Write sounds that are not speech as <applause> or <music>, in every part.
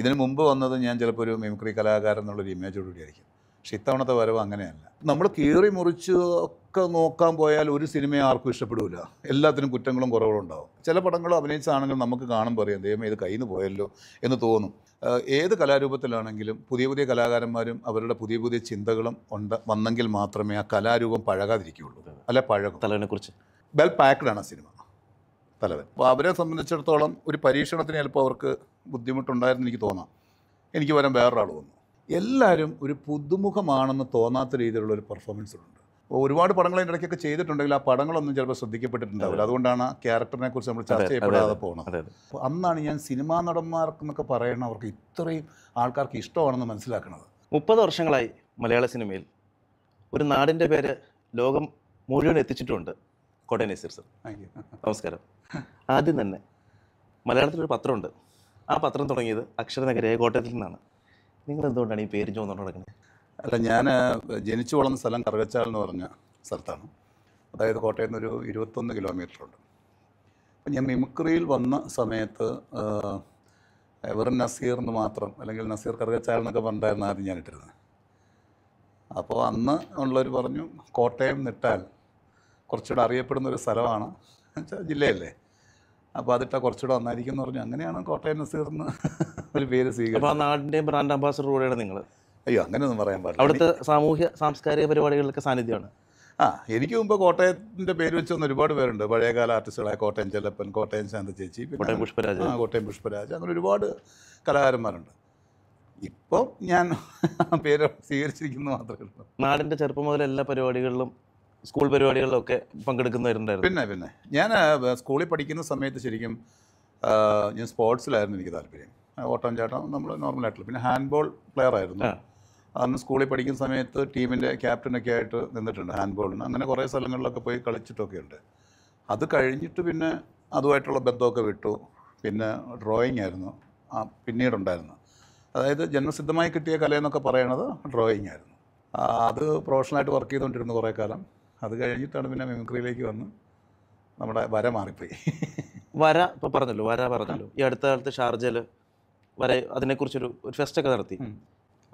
ഇതിനു മുമ്പ് വന്നത് ഞാൻ ചിലപ്പോൾ ഒരു മിമിക്രി കലാകാരൻ എന്നുള്ളൊരു ഇമേജോടുകൂടി ആയിരിക്കും പക്ഷെ ഇത്തവണത്തെ വരവ് അങ്ങനെയല്ല നമ്മൾ കീറി മുറിച്ച് ഒക്കെ നോക്കാൻ പോയാൽ ഒരു സിനിമയെ ആർക്കും ഇഷ്ടപ്പെടില്ല എല്ലാത്തിനും കുറ്റങ്ങളും കുറവുകളും ഉണ്ടാവും ചില പടങ്ങൾ അഭിനയിച്ചാണെങ്കിലും നമുക്ക് കാണുമ്പോൾ അറിയാം ദൈവം ഇത് കയ്യിൽ നിന്ന് പോയല്ലോ എന്ന് തോന്നും ഏത് കലാരൂപത്തിലാണെങ്കിലും പുതിയ പുതിയ കലാകാരന്മാരും അവരുടെ പുതിയ പുതിയ ചിന്തകളും ഉണ്ട് വന്നെങ്കിൽ മാത്രമേ ആ കലാരൂപം പഴകാതിരിക്കുകയുള്ളൂ അല്ല പഴകും തലവിനെ കുറിച്ച് വെൽ പാക്ഡ് ആ സിനിമ തലവൻ അപ്പോൾ അവരെ സംബന്ധിച്ചിടത്തോളം ഒരു പരീക്ഷണത്തിന് ചിലപ്പോൾ അവർക്ക് ബുദ്ധിമുട്ടുണ്ടായിരുന്നു എനിക്ക് തോന്നാം എനിക്ക് വരാൻ വേറൊരാൾ വന്നു എല്ലാവരും ഒരു പുതുമുഖമാണെന്ന് തോന്നാത്ത രീതിയിലുള്ള ഒരു പെർഫോമൻസ് ഉണ്ട് ഒരുപാട് പടങ്ങൾ അതിൻ്റെ ഇടയ്ക്കൊക്കെ ചെയ്തിട്ടുണ്ടെങ്കിൽ ആ പടങ്ങളൊന്നും ചിലപ്പോൾ ശ്രദ്ധിക്കപ്പെട്ടിട്ടുണ്ടാവില്ല അതുകൊണ്ടാണ് ആ ക്യാരക്ടറിനെ കുറിച്ച് നമ്മൾ ചർച്ച ചെയ്യപ്പെടാതെ പോകുന്നത് അപ്പോൾ അന്നാണ് ഞാൻ സിനിമാ നടന്മാർക്കെന്നൊക്കെ പറയുന്ന അവർക്ക് ഇത്രയും ആൾക്കാർക്ക് ഇഷ്ടമാണെന്ന് മനസ്സിലാക്കുന്നത് മുപ്പത് വർഷങ്ങളായി മലയാള സിനിമയിൽ ഒരു നാടിൻ്റെ പേര് ലോകം മുഴുവൻ എത്തിച്ചിട്ടുണ്ട് കോട്ടയം നസീർ സർ <laughs> നമസ്കാരം ആദ്യം തന്നെ മലയാളത്തിലൊരു പത്രമുണ്ട് ആ പത്രം തുടങ്ങിയത് അക്ഷരനഗരയായ കോട്ടയത്തിൽ നിന്നാണ് നിങ്ങൾ എന്തുകൊണ്ടാണ് ഈ പേര് ചോദിച്ചു നടക്കുന്നത് അല്ല ഞാൻ ജനിച്ചു വളർന്ന സ്ഥലം കറുകച്ചാൽ എന്ന് പറഞ്ഞ സ്ഥലത്താണ് അതായത് കോട്ടയത്ത് നിന്ന് ഒരു ഇരുപത്തൊന്ന് ഉണ്ട് അപ്പം ഞാൻ മിമിക്രിയിൽ വന്ന സമയത്ത് വെറും നസീർ എന്ന് മാത്രം അല്ലെങ്കിൽ നസീർ കറുകച്ചാൽ എന്നൊക്കെ പറഞ്ഞിട്ടായിരുന്നു ആദ്യം ഞാൻ ഇട്ടിരുന്നത് അപ്പോൾ അന്ന് ഉള്ളവർ പറഞ്ഞു കോട്ടയം നിട്ടാൽ കുറച്ചുകൂടെ അറിയപ്പെടുന്ന ഒരു സ്ഥലമാണ് ജില്ലയല്ലേ അപ്പോൾ അതിട്ട കുറച്ചുകൂടെ വന്നായിരിക്കും എന്ന് പറഞ്ഞു അങ്ങനെയാണ് കോട്ടയം നസീറിന് ഒരു പേര് സ്വീകരിച്ചത് അപ്പോൾ ആ നാടിൻ്റെ ബ്രാൻഡ് അംബാസഡർ കൂടെയാണ് നിങ്ങൾ അയ്യോ അങ്ങനെയൊന്നും പറയാൻ പാടില്ല അവിടുത്തെ സാമൂഹ്യ സാംസ്കാരിക പരിപാടികളിലൊക്കെ സാന്നിധ്യമാണ് ആ എനിക്ക് മുമ്പ് കോട്ടയത്തിൻ്റെ പേര് വെച്ച് വന്ന ഒരുപാട് പേരുണ്ട് പഴയകാല ആർട്ടിസ്റ്റുകളായ കോട്ടയം ചെല്ലപ്പൻ കോട്ടയം ശാന്ത ചേച്ചി കോട്ടയം പുഷ്പരാജ് ആ കോട്ടയം പുഷ്പരാജ് അങ്ങനെ ഒരുപാട് കലാകാരന്മാരുണ്ട് ഇപ്പോൾ ഞാൻ പേര് സ്വീകരിച്ചിരിക്കുന്നു മാത്രമേ ഉള്ളൂ നാടിൻ്റെ ചെറുപ്പം മുതൽ എല്ലാ പരിപാടികളിലും സ്കൂൾ പരിപാടികളിലൊക്കെ പങ്കെടുക്കുന്നവരുണ്ടായിരുന്നു പിന്നെ പിന്നെ ഞാൻ സ്കൂളിൽ പഠിക്കുന്ന സമയത്ത് ശരിക്കും ഞാൻ സ്പോർട്സിലായിരുന്നു എനിക്ക് താല്പര്യം ഓട്ടം ചാട്ടം നമ്മൾ നോർമലായിട്ടുള്ള പിന്നെ ഹാൻഡ്ബോൾ പ്ലെയർ ആയിരുന്നു അന്ന് സ്കൂളിൽ പഠിക്കുന്ന സമയത്ത് ടീമിൻ്റെ ക്യാപ്റ്റനൊക്കെ ആയിട്ട് നിന്നിട്ടുണ്ട് ഹാൻഡ്ബോളിന് അങ്ങനെ കുറേ സ്ഥലങ്ങളിലൊക്കെ പോയി കളിച്ചിട്ടൊക്കെ ഉണ്ട് അത് കഴിഞ്ഞിട്ട് പിന്നെ അതുമായിട്ടുള്ള ബന്ധമൊക്കെ വിട്ടു പിന്നെ ഡ്രോയിങ് ആയിരുന്നു ആ പിന്നീടുണ്ടായിരുന്നു അതായത് ജന്മസിദ്ധമായി കിട്ടിയ കലയെന്നൊക്കെ പറയണത് ഡ്രോയിങ് ആയിരുന്നു അത് പ്രൊഫഷണലായിട്ട് വർക്ക് ചെയ്തുകൊണ്ടിരുന്നു കുറേ കാലം അത് കഴിഞ്ഞിട്ടാണ് പിന്നെ മിമിക്രിയിലേക്ക് വന്ന് നമ്മുടെ വര മാറിപ്പോയി വര ഇപ്പോൾ പറഞ്ഞല്ലോ വര പറഞ്ഞല്ലോ ഈ അടുത്ത കാലത്ത് ഷാർജയിൽ വര അതിനെക്കുറിച്ചൊരു ഒരു ഫെസ്റ്റൊക്കെ നടത്തി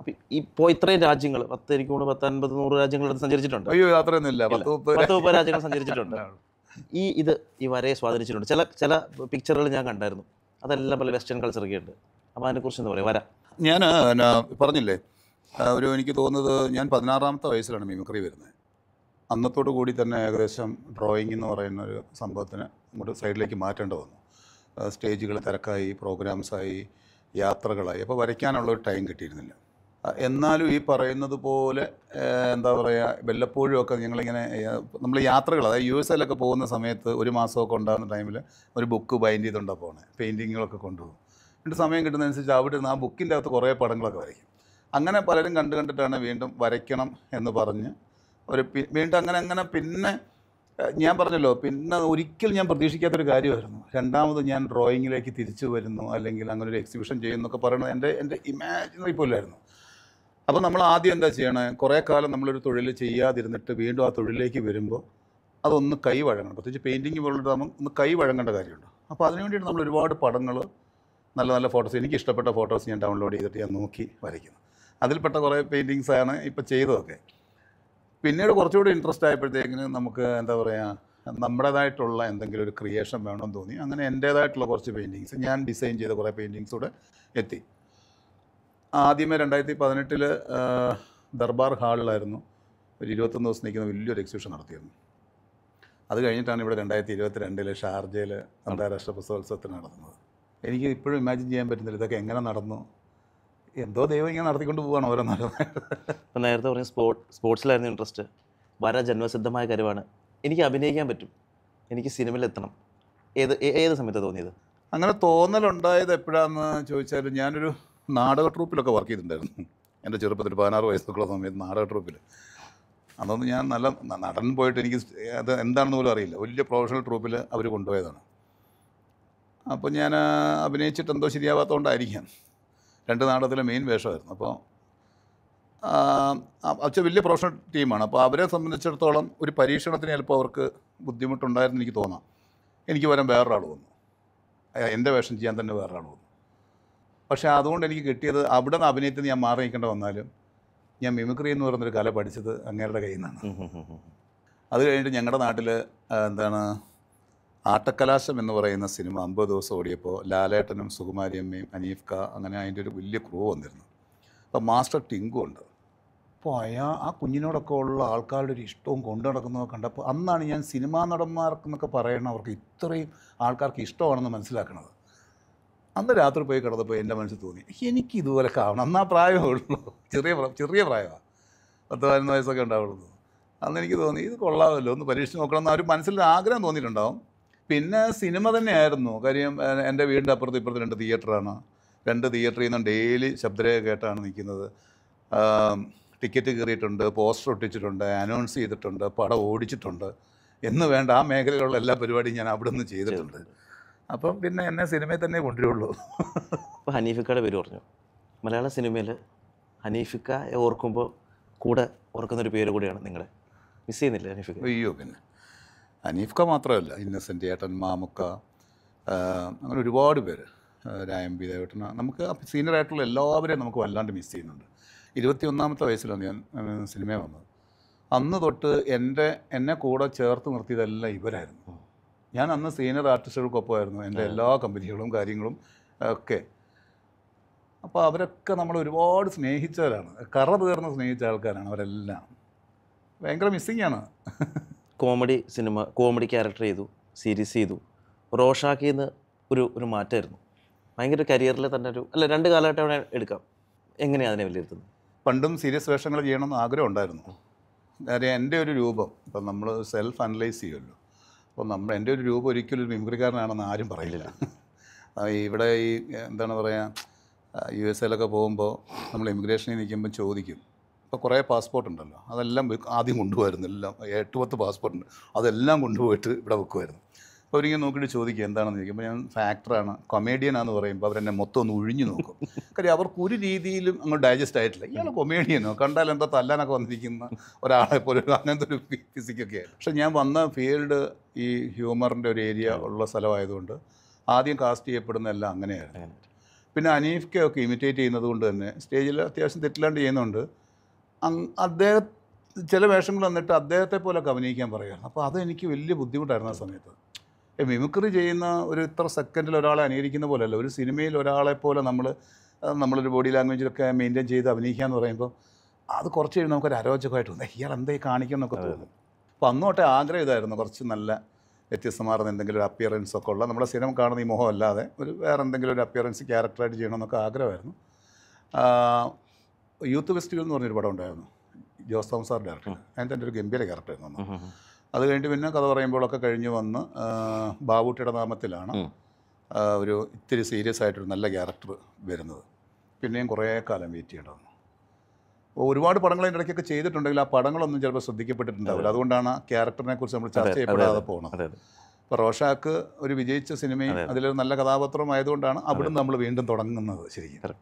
അപ്പം ഇപ്പോൾ ഇത്രയും രാജ്യങ്ങൾ പത്ത് എനിക്ക് കൂടെ പത്ത് അൻപത് നൂറ് രാജ്യങ്ങളെടുത്ത് സഞ്ചരിച്ചിട്ടുണ്ട് അയ്യോ അത്രയൊന്നും പത്ത് മുപ്പത് രാജ്യങ്ങൾ <laughs> സഞ്ചരിച്ചിട്ടുണ്ട് ഈ ഇത് ഈ വരയെ സ്വാധീനിച്ചിട്ടുണ്ട് ചില ചില പിക്ചറുകൾ ഞാൻ കണ്ടായിരുന്നു അതെല്ലാം പല വെസ്റ്റേൺ കൾച്ചറൊക്കെ ഉണ്ട് അപ്പോൾ അതിനെക്കുറിച്ച് എന്താ പറയുക വര ഞാൻ പറഞ്ഞില്ലേ ഒരു എനിക്ക് തോന്നുന്നത് ഞാൻ പതിനാറാമത്തെ വയസ്സിലാണ് മിമിക്രി വരുന്നത് അന്നത്തോടു കൂടി തന്നെ ഏകദേശം ഡ്രോയിങ് എന്ന് പറയുന്ന ഒരു സംഭവത്തിന് നമ്മുടെ സൈഡിലേക്ക് മാറ്റേണ്ടി വന്നു സ്റ്റേജുകൾ തിരക്കായി പ്രോഗ്രാംസായി യാത്രകളായി അപ്പോൾ വരയ്ക്കാനുള്ള ഒരു ടൈം കിട്ടിയിരുന്നില്ല എന്നാലും ഈ പറയുന്നത് പോലെ എന്താ പറയുക വല്ലപ്പോഴുമൊക്കെ ഞങ്ങളിങ്ങനെ നമ്മൾ യാത്രകൾ അതായത് യു എസ് എല്ലൊക്കെ പോകുന്ന സമയത്ത് ഒരു മാസമൊക്കെ ഉണ്ടാകുന്ന ടൈമിൽ ഒരു ബുക്ക് ബൈൻഡ് ചെയ്തുകൊണ്ടാണ് പോകണേ പെയിൻറ്റിങ്ങുകളൊക്കെ കൊണ്ടുപോകും എന്നിട്ട് സമയം കിട്ടുന്നതനുസരിച്ച് അവിടെ ആ ബുക്കിൻ്റെ അകത്ത് കുറേ പടങ്ങളൊക്കെ വരയ്ക്കും അങ്ങനെ പലരും കണ്ടു കണ്ടിട്ടാണ് വീണ്ടും വരയ്ക്കണം എന്ന് പറഞ്ഞ് ഒരു വീണ്ടും അങ്ങനെ അങ്ങനെ പിന്നെ ഞാൻ പറഞ്ഞല്ലോ പിന്നെ ഒരിക്കലും ഞാൻ പ്രതീക്ഷിക്കാത്തൊരു കാര്യമായിരുന്നു രണ്ടാമത് ഞാൻ ഡ്രോയിങ്ങിലേക്ക് തിരിച്ചു വരുന്നു അല്ലെങ്കിൽ അങ്ങനെ ഒരു എക്സിബിഷൻ ചെയ്യുന്നൊക്കെ പറയുന്നത് എൻ്റെ എൻ്റെ ഇമാജിനറി പോലായിരുന്നു അപ്പോൾ നമ്മൾ ആദ്യം എന്താ ചെയ്യണേ കുറേ കാലം നമ്മളൊരു തൊഴിൽ ചെയ്യാതിരുന്നിട്ട് വീണ്ടും ആ തൊഴിലിലേക്ക് വരുമ്പോൾ അതൊന്ന് കൈ വഴങ്ങണം പ്രത്യേകിച്ച് പെയിൻറ്റിങ് പോലുള്ള നമ്മൾ ഒന്ന് കൈ വഴങ്ങേണ്ട കാര്യമുണ്ട് അപ്പോൾ അതിനു വേണ്ടിയിട്ട് നമ്മൾ ഒരുപാട് പടങ്ങൾ നല്ല നല്ല ഫോട്ടോസ് എനിക്ക് ഇഷ്ടപ്പെട്ട ഫോട്ടോസ് ഞാൻ ഡൗൺലോഡ് ചെയ്തിട്ട് ഞാൻ നോക്കി വരയ്ക്കുന്നു അതിൽപ്പെട്ട കുറേ പെയിൻറ്റിങ്സാണ് ഇപ്പോൾ ചെയ്തതൊക്കെ പിന്നീട് കുറച്ചുകൂടി ഇൻട്രസ്റ്റ് ആയപ്പോഴത്തേക്കിന് നമുക്ക് എന്താ പറയുക നമ്മുടേതായിട്ടുള്ള എന്തെങ്കിലും ഒരു ക്രിയേഷൻ വേണമെന്ന് തോന്നി അങ്ങനെ എൻ്റേതായിട്ടുള്ള കുറച്ച് പെയിൻറ്റിങ്സ് ഞാൻ ഡിസൈൻ ചെയ്ത കുറേ പെയിൻറ്റിങ്സ് കൂടെ എത്തി ആദ്യമേ രണ്ടായിരത്തി പതിനെട്ടിൽ ദർബാർ ഹാളിലായിരുന്നു ഒരു ഇരുപത്തൊന്ന് ദിവസം നിൽക്കുന്ന വലിയൊരു എക്സിബിഷൻ നടത്തിയിരുന്നു അത് കഴിഞ്ഞിട്ടാണ് ഇവിടെ രണ്ടായിരത്തി ഇരുപത്തി രണ്ടിൽ ഷാർജയിൽ അന്താരാഷ്ട്ര പുസ്തകോത്സവത്തിന് നടന്നത് എനിക്ക് ഇപ്പോഴും ഇമാജിൻ ചെയ്യാൻ പറ്റുന്നില്ല ഇതൊക്കെ എങ്ങനെ നടന്നു എന്തോ ദൈവം ഇങ്ങനെ നടത്തിക്കൊണ്ട് പോവാണ് ഓരോന്നോരോ ഇപ്പം നേരത്തെ പറഞ്ഞ സ്പോർട്സ് സ്പോർട്സിലായിരുന്നു ഇൻട്രസ്റ്റ് വര ജന്മസിദ്ധമായ കാര്യമാണ് എനിക്ക് അഭിനയിക്കാൻ പറ്റും എനിക്ക് സിനിമയിലെത്തണം ഏത് ഏത് സമയത്ത് തോന്നിയത് അങ്ങനെ തോന്നലുണ്ടായത് എപ്പോഴാന്ന് ചോദിച്ചാൽ ഞാനൊരു നാടക ട്രൂപ്പിലൊക്കെ വർക്ക് ചെയ്തിട്ടുണ്ടായിരുന്നു എൻ്റെ ചെറുപ്പത്തിൽ പതിനാറ് വയസ്സൊക്കെയുള്ള സമയത്ത് നാടക ട്രൂപ്പിൽ അതൊന്നും ഞാൻ നല്ല നടൻ പോയിട്ട് എനിക്ക് അത് എന്താണെന്ന് പോലും അറിയില്ല വലിയ പ്രൊഫഷണൽ ട്രൂപ്പിൽ അവർ കൊണ്ടുപോയതാണ് അപ്പോൾ ഞാൻ അഭിനയിച്ചിട്ട് എന്തോ ശരിയാവാത്തതുകൊണ്ടായിരിക്കാം രണ്ട് നാടകത്തിലെ മെയിൻ വേഷമായിരുന്നു അപ്പോൾ അച്ഛൻ വലിയ പ്രൊഫഷണൽ ടീമാണ് അപ്പോൾ അവരെ സംബന്ധിച്ചിടത്തോളം ഒരു പരീക്ഷണത്തിന് ചിലപ്പോൾ അവർക്ക് ബുദ്ധിമുട്ടുണ്ടായിരുന്നു എനിക്ക് തോന്നാം എനിക്ക് വരാൻ വേറൊരാൾ വന്നു എൻ്റെ വേഷം ചെയ്യാൻ തന്നെ വേറൊരാൾ വന്നു പക്ഷേ അതുകൊണ്ട് എനിക്ക് കിട്ടിയത് അവിടെ നിന്ന് അഭിനയത്തിൽ ഞാൻ മാറി നിൽക്കേണ്ട വന്നാലും ഞാൻ മിമിക്രി എന്ന് പറഞ്ഞൊരു കല പഠിച്ചത് അങ്ങേരുടെ കയ്യിൽ നിന്നാണ് അത് കഴിഞ്ഞിട്ട് ഞങ്ങളുടെ നാട്ടിൽ എന്താണ് ആട്ടക്കലാശം എന്ന് പറയുന്ന സിനിമ അമ്പത് ദിവസം ഓടിയപ്പോൾ ലാലേട്ടനും സുകുമാരിയമ്മയും അനീഫ് അങ്ങനെ അതിൻ്റെ ഒരു വലിയ ക്രൂ വന്നിരുന്നു അപ്പോൾ മാസ്റ്റർ ടിങ്കു ഉണ്ട് അപ്പോൾ അയാൾ ആ കുഞ്ഞിനോടൊക്കെ ഉള്ള ആൾക്കാരുടെ ഒരു ഇഷ്ടവും കൊണ്ടു നടക്കുന്നതൊക്കെ കണ്ടപ്പോൾ അന്നാണ് ഞാൻ സിനിമാ നടന്മാർക്കെന്നൊക്കെ പറയണം അവർക്ക് ഇത്രയും ആൾക്കാർക്ക് ഇഷ്ടമാണെന്ന് മനസ്സിലാക്കണത് അന്ന് രാത്രി പോയി കിടന്നപ്പോൾ എൻ്റെ മനസ്സിൽ തോന്നി എനിക്ക് ഇതുപോലെ ആവണം അന്നാ പ്രായമേ ഉള്ളൂ ചെറിയ ചെറിയ പ്രായമാണ് പത്ത് പതിനൊന്ന് വയസ്സൊക്കെ ഉണ്ടാവുള്ളൂ അന്ന് എനിക്ക് തോന്നി ഇത് കൊള്ളാമല്ലോ ഒന്ന് പരീക്ഷിച്ച് നോക്കണം എന്ന് അവർ മനസ്സിൽ ആഗ്രഹം തോന്നിയിട്ടുണ്ടാവും പിന്നെ സിനിമ തന്നെയായിരുന്നു കാര്യം എൻ്റെ വീടിൻ്റെ അപ്പുറത്ത് ഇപ്പുറത്ത് രണ്ട് തിയേറ്ററാണ് രണ്ട് തിയേറ്ററിൽ നിന്നും ഡെയിലി ശബ്ദരേഖ കേട്ടാണ് നിൽക്കുന്നത് ടിക്കറ്റ് കയറിയിട്ടുണ്ട് പോസ്റ്റർ ഒട്ടിച്ചിട്ടുണ്ട് അനൗൺസ് ചെയ്തിട്ടുണ്ട് പടം ഓടിച്ചിട്ടുണ്ട് എന്ന് വേണ്ട ആ മേഖലയിലുള്ള എല്ലാ പരിപാടിയും ഞാൻ അവിടെ നിന്ന് ചെയ്തിട്ടുണ്ട് അപ്പം പിന്നെ എന്നെ സിനിമയിൽ തന്നെ കൊണ്ടുവരുള്ളൂ അപ്പോൾ ഹനീഫിക്കയുടെ പേര് പറഞ്ഞു മലയാള സിനിമയിൽ ഹനീഫിക്ക ഓർക്കുമ്പോൾ കൂടെ ഓർക്കുന്നൊരു പേര് കൂടിയാണ് നിങ്ങളെ മിസ് ചെയ്യുന്നില്ല ഹനീഫിക്ക അയ്യോ പിന്നെ അനീഫ്ക മാത്രമല്ല ഇന്നസെൻറ്റ് ഏട്ടൻ മാമുക്ക അങ്ങനെ ഒരുപാട് പേര് പി ദേവേട്ടൻ നമുക്ക് സീനിയർ ആയിട്ടുള്ള എല്ലാവരെയും നമുക്ക് വല്ലാണ്ട് മിസ് ചെയ്യുന്നുണ്ട് ഇരുപത്തി ഒന്നാമത്തെ വയസ്സിലാണ് ഞാൻ സിനിമ വന്നത് അന്ന് തൊട്ട് എൻ്റെ എന്നെ കൂടെ ചേർത്ത് നിർത്തിയതെല്ലാം ഇവരായിരുന്നു ഞാൻ അന്ന് സീനിയർ ആർട്ടിസ്റ്റുകൾക്കൊപ്പമായിരുന്നു എൻ്റെ എല്ലാ കമ്പനികളും കാര്യങ്ങളും ഒക്കെ അപ്പോൾ അവരൊക്കെ നമ്മൾ ഒരുപാട് സ്നേഹിച്ചവരാണ് കറ തീർന്ന് സ്നേഹിച്ച ആൾക്കാരാണ് അവരെല്ലാം ഭയങ്കര മിസ്സിങ്ങാണ് കോമഡി സിനിമ കോമഡി ക്യാരക്ടർ ചെയ്തു സീരീസ് ചെയ്തു റോഷാക്കി എന്ന് ഒരു ഒരു മാറ്റമായിരുന്നു ഭയങ്കര കരിയറിൽ തന്നെ ഒരു അല്ല രണ്ട് കാലഘട്ടം അവിടെ എടുക്കാം എങ്ങനെയാണ് അതിനെ വിലയിരുത്തുന്നത് പണ്ടും സീരിയസ് വേഷങ്ങൾ ചെയ്യണമെന്ന് ആഗ്രഹം ഉണ്ടായിരുന്നു കാര്യം എൻ്റെ ഒരു രൂപം ഇപ്പം നമ്മൾ സെൽഫ് അനലൈസ് ചെയ്യുമല്ലോ അപ്പോൾ നമ്മൾ എൻ്റെ ഒരു രൂപം ഒരിക്കലും ഒരു മിമിക്രിക്കാരനാണെന്ന് ആരും പറയില്ല ഇവിടെ ഈ എന്താണ് പറയുക യു എസ് എയിലൊക്കെ പോകുമ്പോൾ നമ്മൾ ഇമിഗ്രേഷനിൽ നിൽക്കുമ്പോൾ ചോദിക്കും ഇപ്പോൾ കുറേ പാസ്പോർട്ട് ഉണ്ടല്ലോ അതെല്ലാം ആദ്യം കൊണ്ടുപോയിരുന്നു എല്ലാം എട്ട് പത്ത് പാസ്പോർട്ടുണ്ട് അതെല്ലാം കൊണ്ടുപോയിട്ട് ഇവിടെ വെക്കുമായിരുന്നു അപ്പോൾ അവരിങ്ങനെ നോക്കിയിട്ട് ചോദിക്കുക എന്താണെന്ന് ചോദിക്കുമ്പോൾ ഞാൻ ഫാക്ടറാണ് കൊമേഡിയനാന്ന് പറയുമ്പോൾ അവരെന്നെ മൊത്തം ഒന്ന് ഒഴിഞ്ഞു നോക്കും കാര്യം അവർക്ക് ഒരു രീതിയിലും അങ്ങ് ഡൈജസ്റ്റ് ആയിട്ടില്ല ഇയാൾ കൊമേഡിയനോ കണ്ടാൽ എന്താ തല്ലാനൊക്കെ വന്നിരിക്കുന്ന ഒരാളെ പോലെ അങ്ങനത്തെ ഒരു ഫിസിക്കൊക്കെ പക്ഷെ ഞാൻ വന്ന ഫീൽഡ് ഈ ഹ്യൂമറിൻ്റെ ഒരു ഏരിയ ഉള്ള സ്ഥലമായതുകൊണ്ട് ആദ്യം കാസ്റ്റ് ചെയ്യപ്പെടുന്ന എല്ലാം അങ്ങനെയായിരുന്നു പിന്നെ അനീഫ്ക്കൊക്കെ ഇമിറ്റേറ്റ് ചെയ്യുന്നത് കൊണ്ട് തന്നെ സ്റ്റേജിൽ അത്യാവശ്യം തെറ്റില്ലാണ്ട് ചെയ്യുന്നുണ്ട് അദ്ദേഹം ചില വേഷങ്ങൾ വന്നിട്ട് അദ്ദേഹത്തെ പോലെ അഭിനയിക്കാൻ പറയുകയാണ് അപ്പോൾ അത് എനിക്ക് വലിയ ബുദ്ധിമുട്ടായിരുന്നു ആ സമയത്ത് മിമിക്രി ചെയ്യുന്ന ഒരു ഇത്ര സെക്കൻഡിൽ ഒരാളെ അനുകരിക്കുന്ന പോലെയല്ല ഒരു സിനിമയിൽ ഒരാളെ പോലെ നമ്മൾ നമ്മളൊരു ബോഡി ലാംഗ്വേജിലൊക്കെ മെയിൻറ്റെയിൻ ചെയ്ത് അഭിനയിക്കുക എന്ന് പറയുമ്പോൾ അത് കുറച്ച് കഴിഞ്ഞ് നമുക്കൊരു അരോചകമായിട്ട് തോന്നുന്നു ഇയാൾ എന്തേ കാണിക്കും എന്നൊക്കെ തോന്നും അപ്പോൾ അന്നോട്ടെ ആഗ്രഹം ഇതായിരുന്നു കുറച്ച് നല്ല വ്യത്യസ്തമാർന്ന എന്തെങ്കിലും ഒരു അപ്പിയറൻസ് ഒക്കെ ഉള്ള നമ്മളെ സിനിമ കാണുന്ന ഈ മുഖം അല്ലാതെ ഒരു വേറെ എന്തെങ്കിലും ഒരു അപ്പിയറൻസ് ക്യാരക്ടറായിട്ട് ചെയ്യണമെന്നൊക്കെ ആഗ്രഹമായിരുന്നു യൂത്ത് ഫെസ്റ്റിവൽ എന്ന് പറഞ്ഞൊരു പടം ഉണ്ടായിരുന്നു ജോസ് തോമസ് സാർ ഡയറക്ടർ അതിൻ്റെ എൻ്റെ ഒരു ഗംഭീര ക്യാരക്ടർ വന്നു അത് കഴിഞ്ഞിട്ട് പിന്നെ കഥ പറയുമ്പോഴൊക്കെ കഴിഞ്ഞ് വന്ന് ബാബുട്ടിയുടെ നാമത്തിലാണ് ഒരു ഇത്തിരി സീരിയസ് ആയിട്ടൊരു നല്ല ക്യാരക്ടർ വരുന്നത് പിന്നെയും കുറേ കാലം വെയിറ്റ് ചെയ്യേണ്ടതെന്ന് ഒരുപാട് പടങ്ങൾ അതിൻ്റെ ഇടയ്ക്കൊക്കെ ചെയ്തിട്ടുണ്ടെങ്കിൽ ആ പടങ്ങളൊന്നും ചിലപ്പോൾ ശ്രദ്ധിക്കപ്പെട്ടിട്ടുണ്ടാവില്ല അതുകൊണ്ടാണ് ആ ക്യാരക്ടറിനെ കുറിച്ച് നമ്മൾ ചർച്ച ചെയ്യപ്പെടാതെ പോകുന്നത് ഇപ്പോൾ റോഷാക്ക് ഒരു വിജയിച്ച സിനിമയും അതിലൊരു നല്ല കഥാപാത്രമായതുകൊണ്ടാണ് അവിടെ നമ്മൾ വീണ്ടും തുടങ്ങുന്നത് ശരിക്കും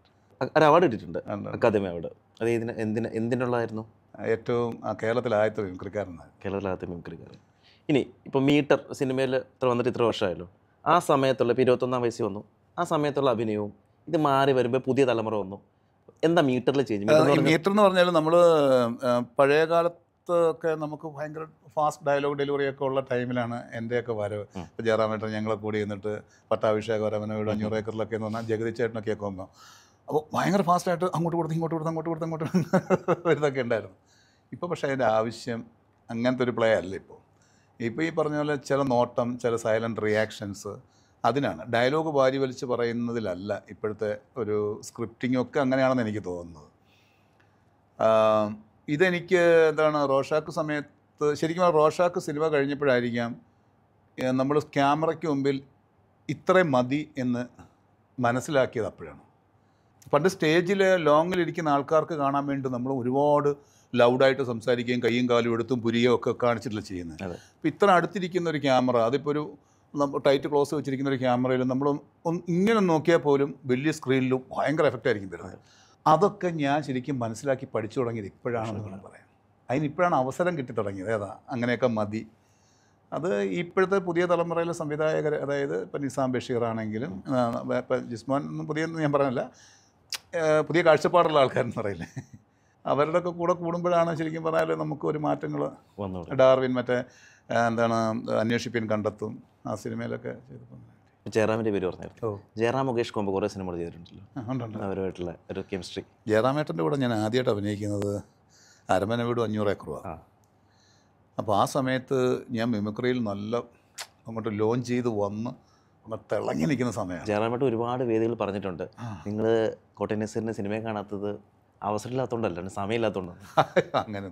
ഒരു അവാർഡ് കിട്ടിയിട്ടുണ്ട് അക്കാദമി അവാർഡ് അത് ഏതിന് എന്തിന് എന്തിനുള്ളതായിരുന്നു ഏറ്റവും കേരളത്തിലെ ആദ്യത്തെ മിമിക്രിക്കാരനാണ് കേരളത്തിലെ ആദ്യത്തെ ഇനി ഇപ്പോൾ മീറ്റർ സിനിമയിൽ ഇത്ര വന്നിട്ട് ഇത്ര വർഷമായല്ലോ ആ സമയത്തുള്ള ഇപ്പോൾ ഇരുപത്തൊന്നാം വയസ്സ് വന്നു ആ സമയത്തുള്ള അഭിനയവും ഇത് മാറി വരുമ്പോൾ പുതിയ തലമുറ വന്നു എന്താ മീറ്ററിൽ ചേഞ്ച് മീറ്റർ എന്ന് പറഞ്ഞാൽ നമ്മൾ പഴയ കാലത്ത് ഒക്കെ നമുക്ക് ഭയങ്കര ഫാസ്റ്റ് ഡയലോഗ് ഡെലിവറി ഒക്കെ ഉള്ള ടൈമിലാണ് എൻ്റെയൊക്കെ വരവ് ജയറാമേട്ടൻ ഞങ്ങളെ കൂടി എന്നിട്ട് പട്ടാഭിഷേകം രമനോട് അഞ്ഞൂറ് ഏക്കറിലൊക്കെ എന്ന് പറഞ്ഞാൽ ജഗതി ചേട്ടനൊക്കെ ഒക്കെ വന്നു അപ്പോൾ ഭയങ്കര ഫാസ്റ്റായിട്ട് അങ്ങോട്ട് കൊടുത്ത് ഇങ്ങോട്ട് കൊടുത്ത് അങ്ങോട്ട് കൊടുത്ത് അങ്ങോട്ട് ഇതൊക്കെ ഉണ്ടായിരുന്നു ഇപ്പോൾ പക്ഷേ അതിൻ്റെ ആവശ്യം അങ്ങനത്തെ ഒരു പ്ലേ അല്ല ഇപ്പോൾ ഇപ്പോൾ ഈ പറഞ്ഞ പോലെ ചില നോട്ടം ചില സൈലൻറ്റ് റിയാക്ഷൻസ് അതിനാണ് ഡയലോഗ് വാരി വലിച്ച് പറയുന്നതിലല്ല ഇപ്പോഴത്തെ ഒരു സ്ക്രിപ്റ്റിംഗ് ഒക്കെ അങ്ങനെയാണെന്ന് എനിക്ക് തോന്നുന്നത് ഇതെനിക്ക് എന്താണ് റോഷാക്ക് സമയത്ത് ശരിക്കും റോഷാക്ക് സിനിമ കഴിഞ്ഞപ്പോഴായിരിക്കാം നമ്മൾ ക്യാമറയ്ക്ക് മുമ്പിൽ ഇത്രയും മതി എന്ന് മനസ്സിലാക്കിയത് അപ്പോഴാണ് പണ്ട് സ്റ്റേജിൽ ലോങ്ങിലിരിക്കുന്ന ആൾക്കാർക്ക് കാണാൻ വേണ്ടി നമ്മൾ ഒരുപാട് ലൗഡായിട്ട് സംസാരിക്കുകയും കൈയും കാലും എടുത്തും പുരികയും ഒക്കെ കാണിച്ചിട്ടില്ല ചെയ്യുന്നത് അപ്പോൾ ഇത്ര അടുത്തിരിക്കുന്ന ഒരു ക്യാമറ അതിപ്പോൾ ഒരു ടൈറ്റ് ക്ലോസ് വെച്ചിരിക്കുന്ന ഒരു ക്യാമറയിൽ നമ്മൾ ഇങ്ങനെ നോക്കിയാൽ പോലും വലിയ സ്ക്രീനിലും ഭയങ്കര എഫക്റ്റ് ആയിരിക്കും വരുന്നത് അതൊക്കെ ഞാൻ ശരിക്കും മനസ്സിലാക്കി പഠിച്ചു തുടങ്ങിയത് ഇപ്പോഴാണെന്ന് വേണം പറയാം അതിനിപ്പോഴാണ് അവസരം കിട്ടി തുടങ്ങിയത് ഏതാ അങ്ങനെയൊക്കെ മതി അത് ഇപ്പോഴത്തെ പുതിയ തലമുറയിലെ സംവിധായകർ അതായത് ഇപ്പം നിസാം ബഷീർ ആണെങ്കിലും ഇപ്പം ജിസ്മാൻ ഒന്നും പുതിയ ഞാൻ പറഞ്ഞില്ല പുതിയ കാഴ്ചപ്പാടുള്ള ആൾക്കാരെന്ന് പറയില്ലേ അവരുടെ ഒക്കെ കൂടെ കൂടുമ്പോഴാണ് ശരിക്കും പറഞ്ഞാൽ നമുക്ക് ഒരു മാറ്റങ്ങൾ വന്നു ഡാർവിൻ മറ്റേ എന്താണ് അന്വേഷിപ്പിൻ കണ്ടെത്തും ആ സിനിമയിലൊക്കെ ചെയ്തപ്പോൾ ജയറാമിൻ്റെ പേര് പറഞ്ഞു ജയറാം മുകേഷ് കുമ്പ് കുറേ സിനിമകൾ ചെയ്തിട്ടുണ്ടല്ലോ അവരുമായിട്ടുള്ള ഒരു കെമിസ്ട്രി ജയറാമേട്ടൻ്റെ കൂടെ ഞാൻ ആദ്യമായിട്ട് അഭിനയിക്കുന്നത് അരമന വീടും അഞ്ഞൂറ് ഏക്കറുവാണ് അപ്പോൾ ആ സമയത്ത് ഞാൻ മിമിക്രിയിൽ നല്ല അങ്ങോട്ട് ലോഞ്ച് ചെയ്ത് വന്ന് തിളങ്ങി നിൽക്കുന്ന സമയം ജയറാമേട്ട് ഒരുപാട് വേദികൾ പറഞ്ഞിട്ടുണ്ട് നിങ്ങൾ കോട്ടയം നസീറിൻ്റെ സിനിമയെ കാണാത്തത് അവസരമില്ലാത്തതുകൊണ്ടല്ല സമയമില്ലാത്തതുകൊണ്ടാണ് <laughs> അങ്ങനെ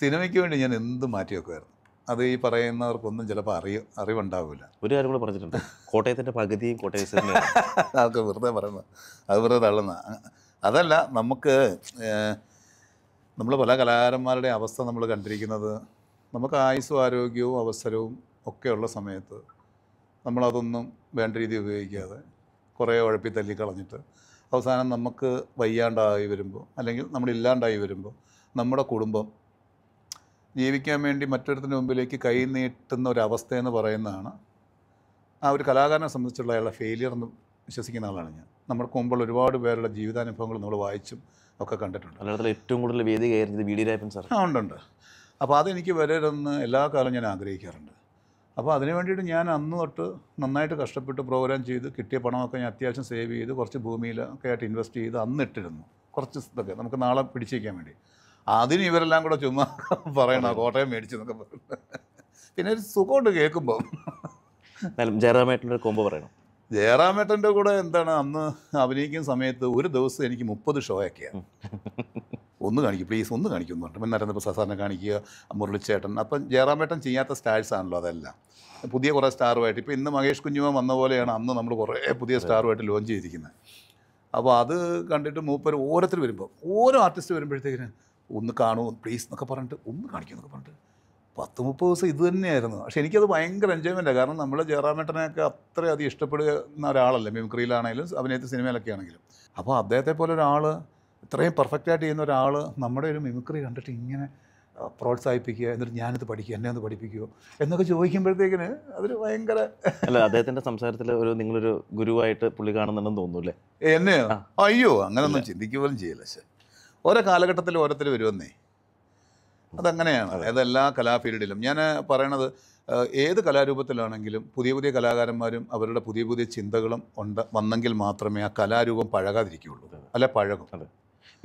സിനിമയ്ക്ക് വേണ്ടി ഞാൻ എന്ത് മാറ്റി വെക്കുമായിരുന്നു അത് ഈ പറയുന്നവർക്കൊന്നും ചിലപ്പോൾ അറിയ അറിവുണ്ടാവില്ല ഒരു കാര്യം കൂടെ പറഞ്ഞിട്ടുണ്ട് കോട്ടയത്തിൻ്റെ പകുതിയും കോട്ടയം ആൾക്ക് <laughs> വെറുതെ പറയുന്നത് അത് വെറുതെ തള്ളുന്ന അതല്ല നമുക്ക് നമ്മൾ പല കലാകാരന്മാരുടെ അവസ്ഥ നമ്മൾ കണ്ടിരിക്കുന്നത് നമുക്ക് ആയുസ്സും ആരോഗ്യവും അവസരവും ഒക്കെയുള്ള സമയത്ത് നമ്മളതൊന്നും വേണ്ട രീതി ഉപയോഗിക്കാതെ കുറേ ഉഴപ്പി തല്ലിക്കളഞ്ഞിട്ട് അവസാനം നമുക്ക് വയ്യാണ്ടായി വരുമ്പോൾ അല്ലെങ്കിൽ നമ്മളില്ലാണ്ടായി വരുമ്പോൾ നമ്മുടെ കുടുംബം ജീവിക്കാൻ വേണ്ടി മറ്റൊരുത്തിന് മുമ്പിലേക്ക് കൈ നീട്ടുന്ന ഒരവസ്ഥ പറയുന്നതാണ് ആ ഒരു കലാകാരനെ സംബന്ധിച്ചുള്ള അയാളുടെ ഫെയിലിയർ എന്ന് വിശ്വസിക്കുന്ന ആളാണ് ഞാൻ നമ്മൾക്ക് മുമ്പുള്ള ഒരുപാട് പേരുടെ ജീവിതാനുഭവങ്ങൾ നമ്മൾ വായിച്ചും ഒക്കെ കണ്ടിട്ടുണ്ട് മലയാളത്തിൽ ഏറ്റവും കൂടുതൽ വേദി കയറിയത് വീഡിയോ സാർ ആ ഉണ്ട് ഉണ്ട് അപ്പോൾ അതെനിക്ക് വരരുതെന്ന് എല്ലാ കാലവും ഞാൻ ആഗ്രഹിക്കാറുണ്ട് അപ്പോൾ അതിന് വേണ്ടിയിട്ട് ഞാൻ അന്ന് തൊട്ട് നന്നായിട്ട് കഷ്ടപ്പെട്ട് പ്രോഗ്രാം ചെയ്ത് കിട്ടിയ പണമൊക്കെ ഞാൻ അത്യാവശ്യം സേവ് ചെയ്ത് കുറച്ച് ഭൂമിയിലൊക്കെ ആയിട്ട് ഇൻവെസ്റ്റ് ചെയ്ത് അന്ന് ഇട്ടിരുന്നു കുറച്ച് ഇതൊക്കെ നമുക്ക് നാളെ പിടിച്ചേക്കാൻ വേണ്ടി അതിന് ഇവരെല്ലാം കൂടെ ചുമ്മാ <laughs> പറയണ കോട്ടയം മേടിച്ചു എന്നൊക്കെ പറയുന്നത് പിന്നെ ഒരു സുഖമുണ്ട് കേൾക്കുമ്പം ജയറാമേട്ടൻ്റെ കോമ്പോ പറയണം ജയറാമേട്ടൻ്റെ കൂടെ എന്താണ് അന്ന് അഭിനയിക്കുന്ന സമയത്ത് ഒരു ദിവസം എനിക്ക് മുപ്പത് ഷോയൊക്കെയാണ് ഒന്ന് കാണിക്കും പ്ലീസ് ഒന്ന് കാണിക്കും എന്ന് പറഞ്ഞു നരേന്ദ്ര സാറിനെ കാണിക്കുക മുരളിച്ചേട്ടൻ അപ്പം ജയറാമേട്ടൻ ചെയ്യാത്ത സ്റ്റാർസ് ആണല്ലോ അതെല്ലാം പുതിയ കുറേ സ്റ്റാറുമായിട്ട് ഇപ്പോൾ ഇന്ന് മഹേഷ് കുഞ്ഞുമ വന്ന പോലെയാണ് അന്ന് നമ്മൾ കുറേ പുതിയ സ്റ്റാറുമായിട്ട് ലോഞ്ച് ചെയ്തിരിക്കുന്നത് അപ്പോൾ അത് കണ്ടിട്ട് മൂപ്പർ ഓരോരുത്തർ വരുമ്പോൾ ഓരോ ആർട്ടിസ്റ്റ് വരുമ്പോഴത്തേക്കിന് ഒന്ന് കാണൂ പ്ലീസ് എന്നൊക്കെ പറഞ്ഞിട്ട് ഒന്ന് കാണിക്കും എന്നൊക്കെ പറഞ്ഞിട്ട് പത്ത് മുപ്പത് ദിവസം ഇത് തന്നെയായിരുന്നു പക്ഷെ എനിക്കത് ഭയങ്കര എൻജോയ്മെൻറ്റാണ് കാരണം നമ്മൾ ജയറാമേട്ടനെയൊക്കെ അത്രയധികം ഇഷ്ടപ്പെടുന്ന ഒരാളല്ലേ മിമിക്രിയിലാണെങ്കിലും അഭിനയത്തിൽ സിനിമയിലൊക്കെ ആണെങ്കിലും അപ്പോൾ അദ്ദേഹത്തെ പോലെ ഒരാൾ ഇത്രയും പെർഫെക്റ്റായിട്ട് ചെയ്യുന്ന ഒരാൾ നമ്മുടെ ഒരു മിമിക്രി കണ്ടിട്ട് ഇങ്ങനെ പ്രോത്സാഹിപ്പിക്കുക എന്നിട്ട് ഞാനിത് പഠിക്കുക എന്നെ ഒന്ന് പഠിപ്പിക്കുമോ എന്നൊക്കെ ചോദിക്കുമ്പോഴത്തേക്കിന് അതൊരു ഭയങ്കര അല്ല അദ്ദേഹത്തിൻ്റെ സംസാരത്തിൽ ഒരു നിങ്ങളൊരു ഗുരുവായിട്ട് പുള്ളി കാണുന്നുണ്ടെന്ന് തോന്നൂല്ലേ എന്നെ അയ്യോ അങ്ങനൊന്നും ചിന്തിക്കുക പോലും ചെയ്യില്ല പക്ഷേ ഓരോ കാലഘട്ടത്തിൽ ഓരോരുത്തർ വരുമെന്നേ അതങ്ങനെയാണ് അതായത് എല്ലാ കലാഫീൽഡിലും ഞാൻ പറയണത് ഏത് കലാരൂപത്തിലാണെങ്കിലും പുതിയ പുതിയ കലാകാരന്മാരും അവരുടെ പുതിയ പുതിയ ചിന്തകളും ഉണ്ട് വന്നെങ്കിൽ മാത്രമേ ആ കലാരൂപം പഴകാതിരിക്കുകയുള്ളൂ അല്ല പഴകും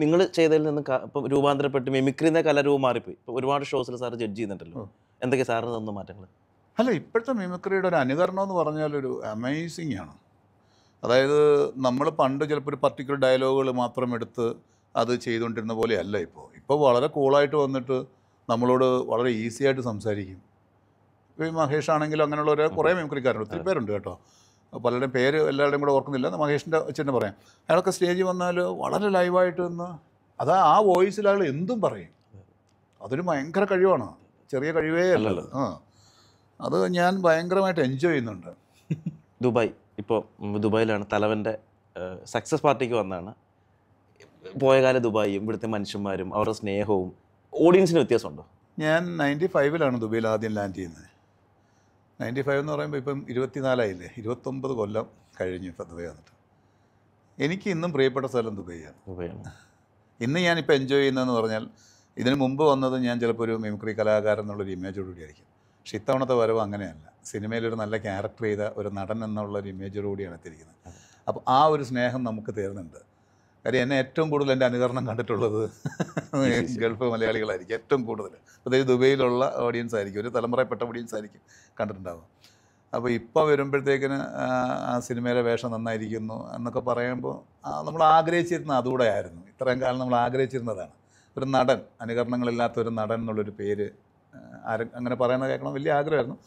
നിങ്ങൾ ചെയ്തതിൽ നിന്ന് ഇപ്പം രൂപാന്തരപ്പെട്ട് മിമിക്രി എന്ന കലാരൂപം മാറിപ്പോയി ഇപ്പോൾ ഒരുപാട് ഷോസിൽ സാർ ജഡ്ജ് ചെയ്യുന്നുണ്ടല്ലോ എന്തൊക്കെ സാറിന് തന്നു മാറ്റങ്ങൾ അല്ല ഇപ്പോഴത്തെ മിമിക്രിയുടെ ഒരു അനുകരണം എന്ന് പറഞ്ഞാൽ ഒരു അമേസിംഗ് ആണ് അതായത് നമ്മൾ പണ്ട് ചിലപ്പോൾ ഒരു പർട്ടിക്കുലർ ഡയലോഗുകൾ മാത്രം എടുത്ത് അത് ചെയ്തുകൊണ്ടിരുന്ന പോലെയല്ല ഇപ്പോൾ ഇപ്പോൾ വളരെ കൂളായിട്ട് വന്നിട്ട് നമ്മളോട് വളരെ ഈസി ആയിട്ട് സംസാരിക്കും മഹേഷ് ആണെങ്കിലും അങ്ങനെയുള്ള ഒരു കുറേ മിമിക്രിക്കാരുണ്ട് ഒത്തിരി പേരുണ്ട് കേട്ടോ പലരുടെയും പേര് എല്ലാവരുടെയും കൂടെ ഓർക്കുന്നില്ല മഹേഷിൻ്റെ അച്ഛനെ പറയാം അയാളൊക്കെ സ്റ്റേജിൽ വന്നാൽ വളരെ ലൈവായിട്ട് നിന്ന് അതാ ആ വോയിസിൽ അയാൾ എന്തും പറയും അതൊരു ഭയങ്കര കഴിവാണ് ചെറിയ കഴിവേ അല്ല ആ അത് ഞാൻ ഭയങ്കരമായിട്ട് എൻജോയ് ചെയ്യുന്നുണ്ട് ദുബായ് ഇപ്പോൾ ദുബായിലാണ് തലവൻ്റെ സക്സസ് പാർട്ടിക്ക് വന്നാണ് പോയ കാല ദുബായും ഇവിടുത്തെ മനുഷ്യന്മാരും അവരുടെ സ്നേഹവും ഓഡിയൻസിന് വ്യത്യാസമുണ്ടോ ഞാൻ നയൻറ്റി ഫൈവിലാണ് ദുബായിൽ ആദ്യം ലാൻഡ് ചെയ്യുന്നത് നയൻറ്റി ഫൈവ് എന്ന് പറയുമ്പോൾ ഇപ്പം ഇരുപത്തിനാലായില്ലേ ഇരുപത്തൊമ്പത് കൊല്ലം കഴിഞ്ഞു ഇപ്പം ദുബൈ വന്നിട്ട് എനിക്ക് ഇന്നും പ്രിയപ്പെട്ട സ്ഥലം ദുബൈയാണ് ഇന്ന് ഞാനിപ്പോൾ എൻജോയ് ചെയ്യുന്നതെന്ന് പറഞ്ഞാൽ ഇതിന് മുമ്പ് വന്നത് ഞാൻ ചിലപ്പോൾ ഒരു മിമിക്രി കലാകാരൻ എന്നുള്ളൊരു ഇമേജോടുകൂടിയായിരിക്കും പക്ഷെ ഇത്തവണത്തെ വരവ് അങ്ങനെയല്ല സിനിമയിലൊരു നല്ല ക്യാരക്ടർ ചെയ്ത ഒരു നടൻ എന്നുള്ള ഒരു ഇമേജോടുകൂടിയാണ് എത്തിയിരിക്കുന്നത് അപ്പോൾ ആ ഒരു സ്നേഹം നമുക്ക് തീർന്നുണ്ട് കാര്യം എന്നെ ഏറ്റവും കൂടുതൽ എൻ്റെ അനുകരണം കണ്ടിട്ടുള്ളത് <laughs> ഗൾഫ് മലയാളികളായിരിക്കും ഏറ്റവും കൂടുതൽ പ്രത്യേകിച്ച് ദുബൈയിലുള്ള ഓഡിയൻസ് ആയിരിക്കും ഒരു തലമുറയപ്പെട്ട ഓഡിയൻസ് ആയിരിക്കും കണ്ടിട്ടുണ്ടാവും അപ്പോൾ ഇപ്പോൾ വരുമ്പോഴത്തേക്കിന് ആ സിനിമയിലെ വേഷം നന്നായിരിക്കുന്നു എന്നൊക്കെ പറയുമ്പോൾ നമ്മൾ ആഗ്രഹിച്ചിരുന്ന അതുകൂടെ ആയിരുന്നു ഇത്രയും കാലം നമ്മൾ ആഗ്രഹിച്ചിരുന്നതാണ് ഒരു നടൻ അനുകരണങ്ങളില്ലാത്ത ഒരു നടൻ എന്നുള്ളൊരു പേര് ആരും അങ്ങനെ പറയുന്നത് കേൾക്കണം വലിയ ആഗ്രഹമായിരുന്നു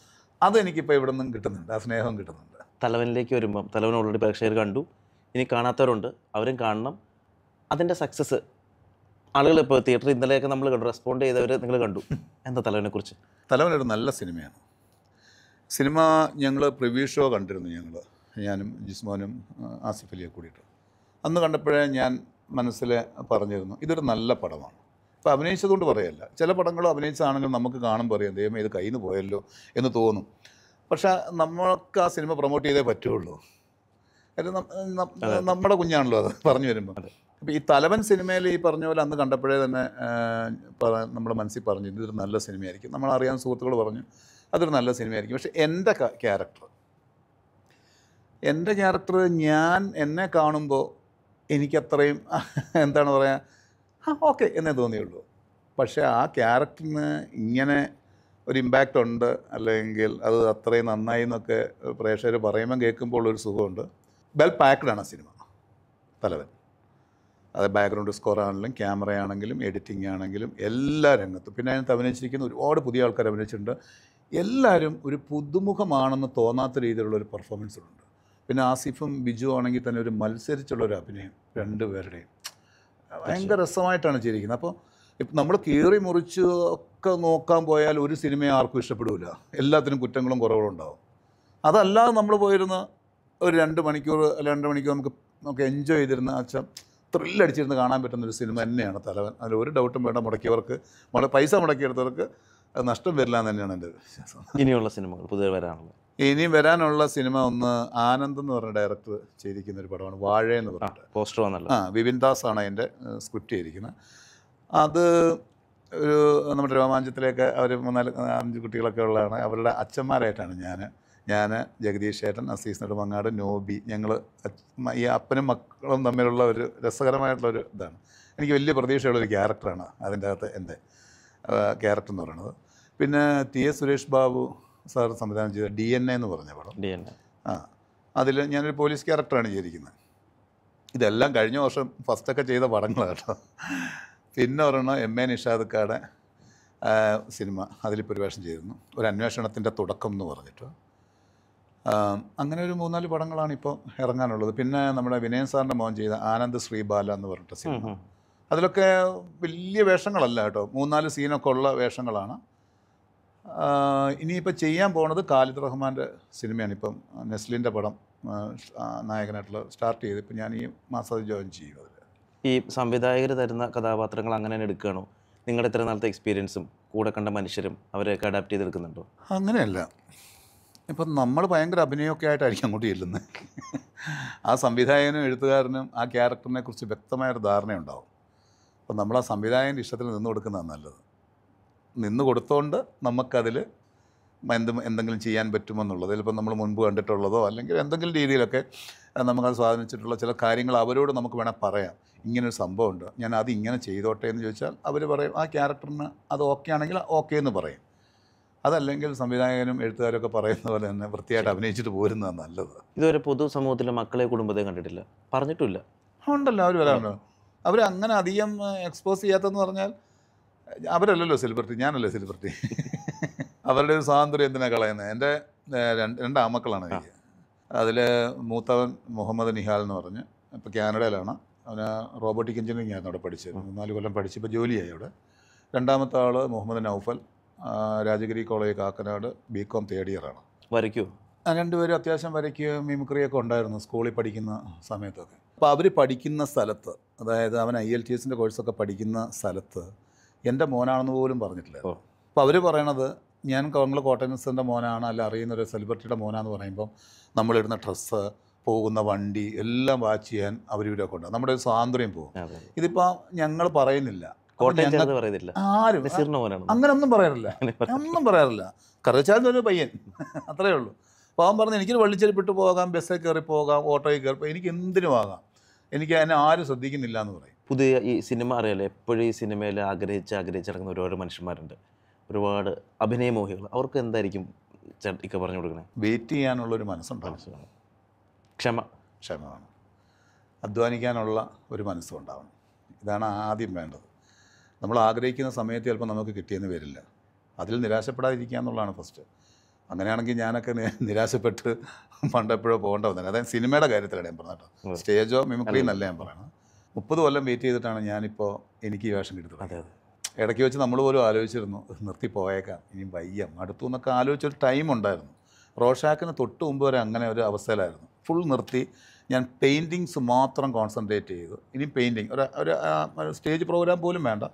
അതെനിക്കിപ്പോൾ ഇവിടെ നിന്നും കിട്ടുന്നുണ്ട് ആ സ്നേഹം കിട്ടുന്നുണ്ട് തലവനിലേക്ക് വരുമ്പം തലവൻ ഓൾറെഡി പ്രേക്ഷകർ കണ്ടു ഇനി കാണാത്തവരുണ്ട് അവരും കാണണം അതിൻ്റെ സക്സസ് ആളുകൾ ഇപ്പോൾ തിയേറ്ററിൽ ഇന്നലെയൊക്കെ നമ്മൾ കണ്ടു റെസ്പോണ്ട് ചെയ്തവർ നിങ്ങൾ കണ്ടു എന്താ കുറിച്ച് തലവൻ ഒരു നല്ല സിനിമയാണ് സിനിമ ഞങ്ങൾ പ്രിവ്യൂ ഷോ കണ്ടിരുന്നു ഞങ്ങൾ ഞാനും ജിസ്മോനും ആസിഫ് അലിയെ കൂടിയിട്ട് അന്ന് കണ്ടപ്പോഴേ ഞാൻ മനസ്സിൽ പറഞ്ഞിരുന്നു ഇതൊരു നല്ല പടമാണ് ഇപ്പോൾ അഭിനയിച്ചതുകൊണ്ട് പറയല്ല ചില പടങ്ങൾ അഭിനയിച്ചതാണെങ്കിൽ നമുക്ക് കാണുമ്പോൾ അറിയാം ദൈവം ഇത് കയ്യിൽ നിന്ന് പോയല്ലോ എന്ന് തോന്നും പക്ഷേ നമ്മൾക്ക് ആ സിനിമ പ്രൊമോട്ട് ചെയ്തേ പറ്റുള്ളൂ കാരണം നമ്മുടെ കുഞ്ഞാണല്ലോ അത് പറഞ്ഞു വരുമ്പോൾ അപ്പോൾ ഈ തലവൻ സിനിമയിൽ ഈ പറഞ്ഞ പോലെ അന്ന് കണ്ടപ്പോഴേ തന്നെ നമ്മുടെ മനസ്സിൽ പറഞ്ഞു ഇതൊരു നല്ല സിനിമയായിരിക്കും നമ്മൾ അറിയാൻ സുഹൃത്തുക്കൾ പറഞ്ഞു അതൊരു നല്ല സിനിമയായിരിക്കും പക്ഷേ എൻ്റെ ക്യാരക്ടർ എൻ്റെ ക്യാരക്ടർ ഞാൻ എന്നെ കാണുമ്പോൾ എനിക്കത്രയും എന്താണ് പറയുക ആ ഓക്കെ എന്നേ തോന്നിയുള്ളൂ പക്ഷേ ആ ക്യാരക്ടറിന് ഇങ്ങനെ ഒരു ഇമ്പാക്റ്റ് ഉണ്ട് അല്ലെങ്കിൽ അത് അത്രയും നന്നായി എന്നൊക്കെ പ്രേക്ഷകർ പറയുമ്പോൾ കേൾക്കുമ്പോൾ ഉള്ളൊരു സുഖമുണ്ട് വെൽ പാക്ഡ് ആണ് ആ സിനിമ തലവൻ അത് ബാക്ക്ഗ്രൗണ്ട് സ്കോർ ആണെങ്കിലും ക്യാമറ ആണെങ്കിലും എഡിറ്റിംഗ് ആണെങ്കിലും എല്ലാ രംഗത്തും പിന്നെ അതിനകത്ത് അഭിനയിച്ചിരിക്കുന്ന ഒരുപാട് പുതിയ ആൾക്കാർ അഭിനയിച്ചിട്ടുണ്ട് എല്ലാവരും ഒരു പുതുമുഖമാണെന്ന് തോന്നാത്ത രീതിയിലുള്ള ഒരു ഉണ്ട് പിന്നെ ആസിഫും ബിജു ആണെങ്കിൽ തന്നെ ഒരു മത്സരിച്ചുള്ള ഒരു അഭിനയം രണ്ടുപേരുടെയും ഭയങ്കര രസമായിട്ടാണ് ചെയ്തിരിക്കുന്നത് അപ്പോൾ ഇപ്പം നമ്മൾ കീറി മുറിച്ച് ഒക്കെ നോക്കാൻ പോയാൽ ഒരു സിനിമയും ആർക്കും ഇഷ്ടപ്പെടില്ല എല്ലാത്തിനും കുറ്റങ്ങളും കുറവുകളും ഉണ്ടാവും അതല്ലാതെ നമ്മൾ പോയിരുന്ന ഒരു രണ്ട് മണിക്കൂർ രണ്ട് മണിക്കൂർ നമുക്ക് നമുക്ക് എൻജോയ് ചെയ്തിരുന്ന അച്ഛൻ ത്രില്ലടിച്ചിരുന്ന് കാണാൻ പറ്റുന്ന ഒരു സിനിമ തന്നെയാണ് തലവൻ അതിൽ ഒരു ഡൗട്ടും വേണ്ട മുടക്കിയവർക്ക് പൈസ മുടക്കിയെടുത്തവർക്ക് നഷ്ടം വരില്ല എന്ന് തന്നെയാണ് എൻ്റെ ഇനിയുള്ള സിനിമകൾ പുതിയ വരാനുള്ള ഇനിയും വരാനുള്ള സിനിമ ഒന്ന് ആനന്ദ് എന്ന് പറഞ്ഞ ഡയറക്ടർ ചെയ്തിരിക്കുന്ന ഒരു പടമാണ് വാഴ എന്ന് പറഞ്ഞിട്ട് പോസ്റ്റർ വന്നല്ലോ ആ വിപിൻ ദാസ് ആണ് അതിൻ്റെ സ്ക്രിപ്റ്റ് ചെയ്തിരിക്കുന്നത് അത് ഒരു നമ്മുടെ രോമാഞ്ചത്തിലേക്ക് അവർ മൂന്നാല് അഞ്ച് കുട്ടികളൊക്കെ ഉള്ളതാണ് അവരുടെ അച്ഛന്മാരായിട്ടാണ് ഞാൻ ഞാൻ ജഗദീഷ് ഏട്ടൻ അസീസ് നെടുമങ്ങാട് നോബി ഞങ്ങൾ ഈ അപ്പനും മക്കളും തമ്മിലുള്ള ഒരു രസകരമായിട്ടുള്ളൊരു ഇതാണ് എനിക്ക് വലിയ പ്രതീക്ഷയുള്ളൊരു ക്യാരക്ടറാണ് അതിൻ്റെ അകത്ത് എൻ്റെ ക്യാരക്ടർ എന്ന് പറയുന്നത് പിന്നെ T S Suresh Babu sir സംവിധാനം ചെയ്ത ഡി എൻ എ എന്ന് പറഞ്ഞ പടം ഡി എൻ എ ആ അതിൽ ഞാനൊരു പോലീസ് ക്യാരക്ടറാണ് ചെയ്തിരിക്കുന്നത് ഇതെല്ലാം കഴിഞ്ഞ വർഷം ഫസ്റ്റൊക്കെ ചെയ്ത പടങ്ങളാണ് കേട്ടോ പിന്നെ ഒരെണ്ണം എം എ നിഷാദക്കാടെ സിനിമ അതിൽ പരിവേഷം ചെയ്തിരുന്നു ഒരു അന്വേഷണത്തിൻ്റെ തുടക്കം എന്ന് പറഞ്ഞിട്ട് അങ്ങനെ ഒരു മൂന്നാല് പടങ്ങളാണ് ഇപ്പോൾ ഇറങ്ങാനുള്ളത് പിന്നെ നമ്മുടെ വിനയൻ സാറിൻ്റെ മോൻ ചെയ്ത ആനന്ദ് ശ്രീബാല എന്ന് പറഞ്ഞിട്ട് സിനിമ അതിലൊക്കെ വലിയ വേഷങ്ങളല്ല കേട്ടോ മൂന്നാല് സീനൊക്കെ ഉള്ള വേഷങ്ങളാണ് ഇനിയിപ്പോൾ ചെയ്യാൻ പോണത് ഖാലിദ് റഹ്മാൻ്റെ സിനിമയാണ് ഇപ്പം നെസ്ലിൻ്റെ പടം നായകനായിട്ടുള്ള സ്റ്റാർട്ട് ചെയ്ത് ഇപ്പം ഞാൻ ഈ മാസം ജോയിൻ ചെയ്യും അതിൽ ഈ സംവിധായകർ തരുന്ന കഥാപാത്രങ്ങൾ അങ്ങനെ തന്നെ എടുക്കുകയാണോ നിങ്ങളുടെ ഇത്ര നാളത്തെ എക്സ്പീരിയൻസും കൂടെ കണ്ട മനുഷ്യരും അവരെയൊക്കെ അഡാപ്റ്റ് ചെയ്തെടുക്കുന്നുണ്ടോ അങ്ങനെയല്ല ഇപ്പം നമ്മൾ ഭയങ്കര അഭിനയമൊക്കെ ആയിട്ടായിരിക്കും അങ്ങോട്ട് ചെല്ലുന്നത് ആ സംവിധായകനും എഴുത്തുകാരനും ആ ക്യാരക്ടറിനെ കുറിച്ച് വ്യക്തമായൊരു ധാരണയുണ്ടാവും അപ്പം നമ്മൾ ആ സംവിധായകൻ്റെ ഇഷ്ടത്തിൽ നിന്ന് കൊടുക്കുന്നതാണ് നല്ലത് നിന്ന് കൊടുത്തുകൊണ്ട് നമുക്കതിൽ എന്ത് എന്തെങ്കിലും ചെയ്യാൻ പറ്റുമെന്നുള്ളത് ചിലപ്പോൾ നമ്മൾ മുൻപ് കണ്ടിട്ടുള്ളതോ അല്ലെങ്കിൽ എന്തെങ്കിലും രീതിയിലൊക്കെ നമുക്കത് സ്വാധീനിച്ചിട്ടുള്ള ചില കാര്യങ്ങൾ അവരോട് നമുക്ക് വേണേൽ പറയാം ഇങ്ങനൊരു സംഭവമുണ്ട് ഞാൻ അത് ഇങ്ങനെ ചെയ്തോട്ടെ എന്ന് ചോദിച്ചാൽ അവർ പറയും ആ ക്യാരക്ടറിന് അത് ഓക്കെ ആണെങ്കിൽ ഓക്കെ എന്ന് പറയും അതല്ലെങ്കിൽ സംവിധായകനും എഴുത്തുകാരൊക്കെ പറയുന്ന പോലെ തന്നെ വൃത്തിയായിട്ട് അഭിനയിച്ചിട്ട് പോരുന്നതാണ് നല്ലത് ഇതുവരെ സമൂഹത്തിലെ മക്കളെ കുടുംബത്തെ കണ്ടിട്ടില്ല പറഞ്ഞിട്ടില്ല ഉണ്ടല്ലോ അവർ വരാറുണ്ട് അവർ അങ്ങനെ അധികം എക്സ്പോസ് ചെയ്യാത്തതെന്ന് പറഞ്ഞാൽ അവരല്ലല്ലോ സെലിബ്രിറ്റി ഞാനല്ലേ സെലിബ്രിറ്റി <laughs> അവരുടെ ഒരു സ്വാതന്ത്ര്യം എന്തിനാണ് കളയുന്നത് എൻ്റെ രണ്ട് ആമക്കളാണ് എനിക്ക് അതിൽ മൂത്തവൻ മുഹമ്മദ് നിഹാൽ എന്ന് പറഞ്ഞ് ഇപ്പോൾ കാനഡയിലാണ് അവന് റോബോട്ടിക് എഞ്ചിനീയറിംഗ് ആയിരുന്നു അവിടെ പഠിച്ചത് മൂന്നാല് കൊല്ലം പഠിച്ച് ഇപ്പോൾ ജോലിയായി അവിടെ രണ്ടാമത്തെ ആൾ Muhammad Naufal Rajagiri college Kakkanad B Com third ഇയറാണ് വരയ്ക്കൂ രണ്ടുപേരും അത്യാവശ്യം വരയ്ക്കുകയും മിമിക്രിയൊക്കെ ഉണ്ടായിരുന്നു സ്കൂളിൽ പഠിക്കുന്ന സമയത്തൊക്കെ അപ്പോൾ അവർ പഠിക്കുന്ന സ്ഥലത്ത് അതായത് അവൻ ഐ എൽ ടി എസിൻ്റെ കോഴ്സൊക്കെ പഠിക്കുന്ന സ്ഥലത്ത് എൻ്റെ മോനാണെന്ന് പോലും പറഞ്ഞിട്ടില്ല അപ്പോൾ അവർ പറയണത് ഞാൻ കോങ്ങൾ കോട്ടനസിൻ്റെ മോനാണ് അല്ല അറിയുന്ന ഒരു സെലിബ്രിറ്റിയുടെ മോനാന്ന് പറയുമ്പം നമ്മളിടുന്ന ഡ്രസ്സ് പോകുന്ന വണ്ടി എല്ലാം വാച്ച് ചെയ്യാൻ അവർ ഇവിടെ ഉണ്ട് നമ്മുടെ ഒരു സ്വാതന്ത്ര്യം പോകും ഇതിപ്പോൾ ഞങ്ങൾ പറയുന്നില്ല കോട്ടയം പറയുന്നില്ല ആരും <laughs> അങ്ങനെ ഒന്നും പറയാറില്ല ഒന്നും പറയാറില്ല കറുച്ചാൽ ഒരു പയ്യൻ <laughs> അത്രേ ഉള്ളൂ അപ്പോൾ അവൻ പറഞ്ഞു എനിക്കൊരു വെള്ളിച്ചെരിപ്പിട്ട് പോകാം ബസ്സിൽ കയറി പോകാം ഓട്ടോയിൽ കയറി എനിക്ക് എന്തിനും ആകാം എനിക്ക് അതിനെ ആരും ശ്രദ്ധിക്കുന്നില്ല എന്ന് പറയും പുതിയ ഈ സിനിമ അറിയാലോ എപ്പോഴും ഈ സിനിമയിൽ ആഗ്രഹിച്ച് ആഗ്രഹിച്ച് നടക്കുന്ന ഒരുപാട് മനുഷ്യന്മാരുണ്ട് ഒരുപാട് അഭിനയമോഹികൾ അവർക്ക് എന്തായിരിക്കും ഇക്ക പറഞ്ഞു കൊടുക്കണേ വെയിറ്റ് ചെയ്യാനുള്ളൊരു മനസ്സുണ്ടാവും ക്ഷമ ക്ഷമ വേണം അധ്വാനിക്കാനുള്ള ഒരു മനസ്സുണ്ടാവണം ഇതാണ് ആദ്യം വേണ്ടത് നമ്മൾ ആഗ്രഹിക്കുന്ന സമയത്ത് ചിലപ്പോൾ നമുക്ക് കിട്ടിയെന്ന് വരില്ല അതിൽ നിരാശപ്പെടാതിരിക്കുക എന്നുള്ളതാണ് ഫസ്റ്റ് അങ്ങനെയാണെങ്കിൽ ഞാനൊക്കെ നിരാശപ്പെട്ട് പണ്ടെപ്പോഴോ പോകേണ്ട വന്നത് അതായത് സിനിമയുടെ കാര്യത്തിലാണ് ഞാൻ പറഞ്ഞത് സ്റ്റേജോ മിമിക്രിയും എന്നല്ല ഞാൻ പറയുന്നത് മുപ്പത് കൊല്ലം വെയിറ്റ് ചെയ്തിട്ടാണ് ഞാനിപ്പോൾ എനിക്ക് ഈ വേഷം കിട്ടുന്നത് ഇടയ്ക്ക് വെച്ച് നമ്മൾ പോലും ആലോചിച്ചിരുന്നു നിർത്തി പോയേക്കാം ഇനിയും വയ്യ അടുത്തു നിന്നൊക്കെ ആലോചിച്ചൊരു ടൈം ഉണ്ടായിരുന്നു റോഷാക്കിന് തൊട്ട് മുമ്പ് വരെ അങ്ങനെ ഒരു അവസ്ഥയിലായിരുന്നു ഫുൾ നിർത്തി ഞാൻ പെയിൻറ്റിങ്സ് മാത്രം കോൺസെൻട്രേറ്റ് ചെയ്തു ഇനി പെയിൻറ്റിങ് ഒരു ഒരു സ്റ്റേജ് പ്രോഗ്രാം പോലും വേണ്ട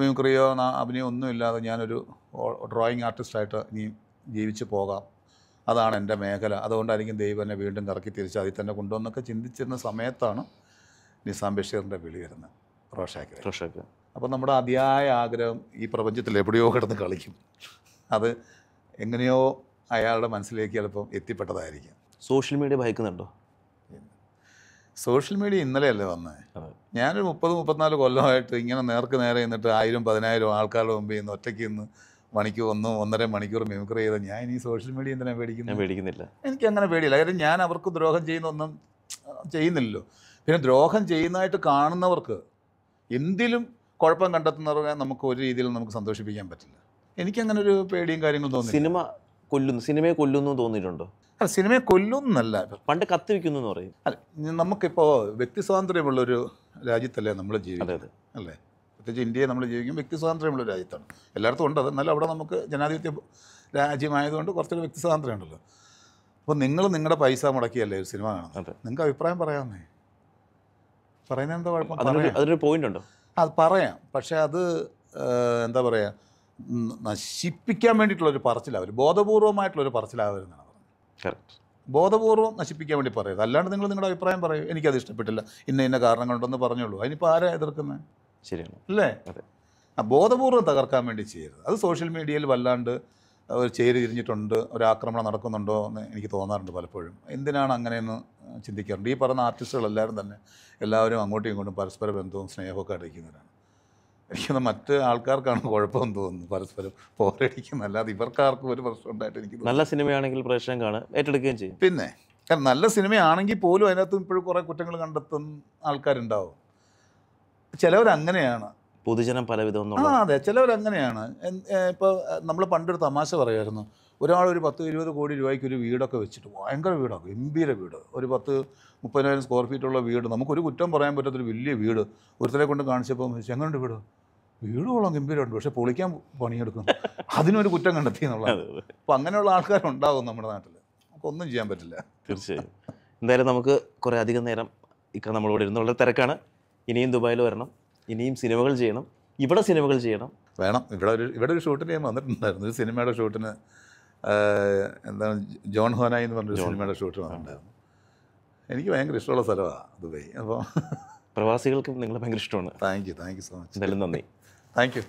മിമിക്രിയോ അഭിനയോ ഒന്നുമില്ലാതെ ഞാനൊരു ഡ്രോയിങ് ആർട്ടിസ്റ്റായിട്ട് ഇനി ജീവിച്ചു പോകാം അതാണ് എൻ്റെ മേഖല അതുകൊണ്ടായിരിക്കും ദൈവം എന്നെ വീണ്ടും കറക്കി തിരിച്ച് അതിൽ തന്നെ കൊണ്ടുവന്നൊക്കെ ചിന്തിച്ചിരുന്ന സമയത്താണ് നിസാം ബഷീറിൻ്റെ വിളി വരുന്നത് റോഷാക്ക് റോഷാക്ക് അപ്പോൾ നമ്മുടെ അതിയായ ആഗ്രഹം ഈ പ്രപഞ്ചത്തിൽ എവിടെയോ കിടന്ന് കളിക്കും അത് എങ്ങനെയോ അയാളുടെ മനസ്സിലേക്ക് ചിലപ്പം എത്തിപ്പെട്ടതായിരിക്കും സോഷ്യൽ മീഡിയ ഭയക്കുന്നുണ്ടോ സോഷ്യൽ മീഡിയ ഇന്നലെയല്ലേ വന്നത് ഞാനൊരു മുപ്പത് മുപ്പത്തിനാല് കൊല്ലമായിട്ട് ഇങ്ങനെ നേർക്ക് നേരെ നിന്നിട്ട് ആയിരം പതിനായിരം ആൾക്കാരുടെ മുമ്പ് ഇന്ന് ഒറ്റയ്ക്ക് ഇന്ന് മണിക്ക് ഒന്ന് ഒന്നര മണിക്കൂർ മിമിക്രി ചെയ്ത ഞാൻ ഈ സോഷ്യൽ മീഡിയ എന്തിനാണ് പേടിക്കുന്നത് പേടിക്കുന്നില്ല എനിക്ക് അങ്ങനെ പേടിയില്ല കാര്യം ഞാൻ അവർക്ക് ദ്രോഹം ചെയ്യുന്ന ഒന്നും ചെയ്യുന്നില്ലല്ലോ പിന്നെ ദ്രോഹം ചെയ്യുന്നതായിട്ട് കാണുന്നവർക്ക് എന്തിലും കുഴപ്പം കണ്ടെത്തുന്നവരെ നമുക്ക് ഒരു രീതിയിൽ നമുക്ക് സന്തോഷിപ്പിക്കാൻ പറ്റില്ല എനിക്കങ്ങനെ ഒരു പേടിയും കാര്യങ്ങളും തോന്നുന്നു സിനിമ കൊല്ലുന്നു സിനിമയെ കൊല്ലുന്നു തോന്നിയിട്ടുണ്ടോ അല്ല സിനിമയെ കൊല്ലുന്നല്ല പണ്ട് കത്തി എന്ന് പറയും അല്ല നമുക്കിപ്പോൾ വ്യക്തി സ്വാതന്ത്ര്യമുള്ളൊരു രാജ്യത്തല്ലേ നമ്മൾ ജീവിക്കുന്നത് അല്ലേ പ്രത്യേകിച്ച് ഇന്ത്യയെ നമ്മൾ ജീവിക്കും വ്യക്തി സ്വാതന്ത്ര്യമുള്ള രാജ്യത്താണ് എല്ലായിടത്തും ഉണ്ട് അത് എന്നാലും അവിടെ നമുക്ക് ജനാധിപത്യ രാജ്യമായതുകൊണ്ട് കുറച്ചൊരു വ്യക്തി സ്വാതന്ത്ര്യം ഉണ്ടല്ലോ അപ്പോൾ നിങ്ങൾ നിങ്ങളുടെ പൈസ മുടക്കിയല്ലേ ഒരു സിനിമ കാണുന്നത് നിങ്ങൾക്ക് അഭിപ്രായം പറയാമെന്നേ പറയുന്നത് എന്താ കുഴപ്പം അതിനൊരു പോയിന്റ് ഉണ്ടോ അത് പറയാം പക്ഷേ അത് എന്താ പറയുക നശിപ്പിക്കാൻ വേണ്ടിയിട്ടുള്ളൊരു പറച്ചിലാവർ ബോധപൂർവമായിട്ടുള്ളൊരു എന്നാണ് പറഞ്ഞത് ബോധപൂർവ്വം നശിപ്പിക്കാൻ വേണ്ടി പറയുന്നത് അല്ലാണ്ട് നിങ്ങൾ നിങ്ങളുടെ അഭിപ്രായം പറയൂ എനിക്കത് ഇഷ്ടപ്പെട്ടില്ല ഇന്ന ഇന്ന കാരണങ്ങളുണ്ടെന്ന് പറഞ്ഞുള്ളൂ അതിനിപ്പോൾ ആരാ എതിർക്കുന്നത് ശരിയാണ് അല്ലേ ആ ബോധപൂർവ്വം തകർക്കാൻ വേണ്ടി ചെയ്യരുത് അത് സോഷ്യൽ മീഡിയയിൽ വല്ലാണ്ട് ഒരു ചേരി തിരിഞ്ഞിട്ടുണ്ട് ഒരു ആക്രമണം നടക്കുന്നുണ്ടോ എന്ന് എനിക്ക് തോന്നാറുണ്ട് പലപ്പോഴും എന്തിനാണ് അങ്ങനെയെന്ന് ചിന്തിക്കാറുണ്ട് ഈ പറഞ്ഞ ആർട്ടിസ്റ്റുകളെല്ലാവരും തന്നെ എല്ലാവരും അങ്ങോട്ടും ഇങ്ങോട്ടും പരസ്പര ബന്ധവും സ്നേഹമൊക്കെ അടിക്കുന്നവരാണ് എനിക്കത് മറ്റ് ആൾക്കാർക്കാണ് കുഴപ്പം തോന്നുന്നു പരസ്പരം പോരടിക്കുന്ന അല്ലാതെ ഇവർക്കാർക്കും ഒരു പ്രശ്നം ഉണ്ടായിട്ട് എനിക്ക് നല്ല സിനിമയാണെങ്കിൽ പ്രേക്ഷകൻ കാണാൻ ഏറ്റെടുക്കുകയും ചെയ്യും പിന്നെ കാരണം നല്ല സിനിമയാണെങ്കിൽ പോലും അതിനകത്ത് ഇപ്പോഴും കുറേ കുറ്റങ്ങൾ കണ്ടെത്തുന്ന ആൾക്കാരുണ്ടാവും ചിലവരങ്ങനെയാണ് പൊതുജനം പലവിധം ആ അതെ ചിലവരങ്ങനെയാണ് ഇപ്പോൾ നമ്മൾ പണ്ടൊരു തമാശ പറയുമായിരുന്നു ഒരാൾ ഒരു പത്ത് ഇരുപത് കോടി രൂപയ്ക്ക് ഒരു വീടൊക്കെ വെച്ചിട്ട് ഭയങ്കര വീടാണ് ഗംഭീര വീട് ഒരു പത്ത് മുപ്പതിനായിരം സ്ക്വയർ ഫീറ്റുള്ള വീട് നമുക്കൊരു കുറ്റം പറയാൻ പറ്റാത്തൊരു വലിയ വീട് ഒരുത്തരെ കൊണ്ട് കാണിച്ചപ്പോൾ എങ്ങനെയുണ്ട് വീട് വീടുകളും ഗംഭീരമുണ്ട് പക്ഷെ പൊളിക്കാൻ പണിയെടുക്കും <laughs> അതിനൊരു കുറ്റം കണ്ടെത്തി എന്നുള്ളത് അപ്പോൾ അങ്ങനെയുള്ള ആൾക്കാരുണ്ടാകും നമ്മുടെ നാട്ടിൽ നമുക്കൊന്നും ചെയ്യാൻ പറ്റില്ല തീർച്ചയായും എന്തായാലും നമുക്ക് കുറേ അധികം നേരം ഇക്ക നമ്മളോട് ഇരുന്ന് വളരെ തിരക്കാണ് ഇനിയും ദുബായിൽ വരണം ഇനിയും സിനിമകൾ ചെയ്യണം ഇവിടെ സിനിമകൾ ചെയ്യണം വേണം ഇവിടെ ഒരു ഇവിടെ ഒരു ഷൂട്ടിന് ഞാൻ വന്നിട്ടുണ്ടായിരുന്നു ഒരു സിനിമയുടെ ഷൂട്ടിന് എന്താണ് ജോൺ ഹോനായി എന്ന് പറഞ്ഞൊരു സിനിമയുടെ ഷൂട്ട് വന്നിട്ടുണ്ടായിരുന്നു എനിക്ക് ഭയങ്കര ഇഷ്ടമുള്ള സ്ഥലമാണ് ദുബായ് അപ്പോൾ പ്രവാസികൾക്കും നിങ്ങളെ ഭയങ്കര ഇഷ്ടമാണ് thank you thank you so much എന്തായാലും നന്ദി Thank you.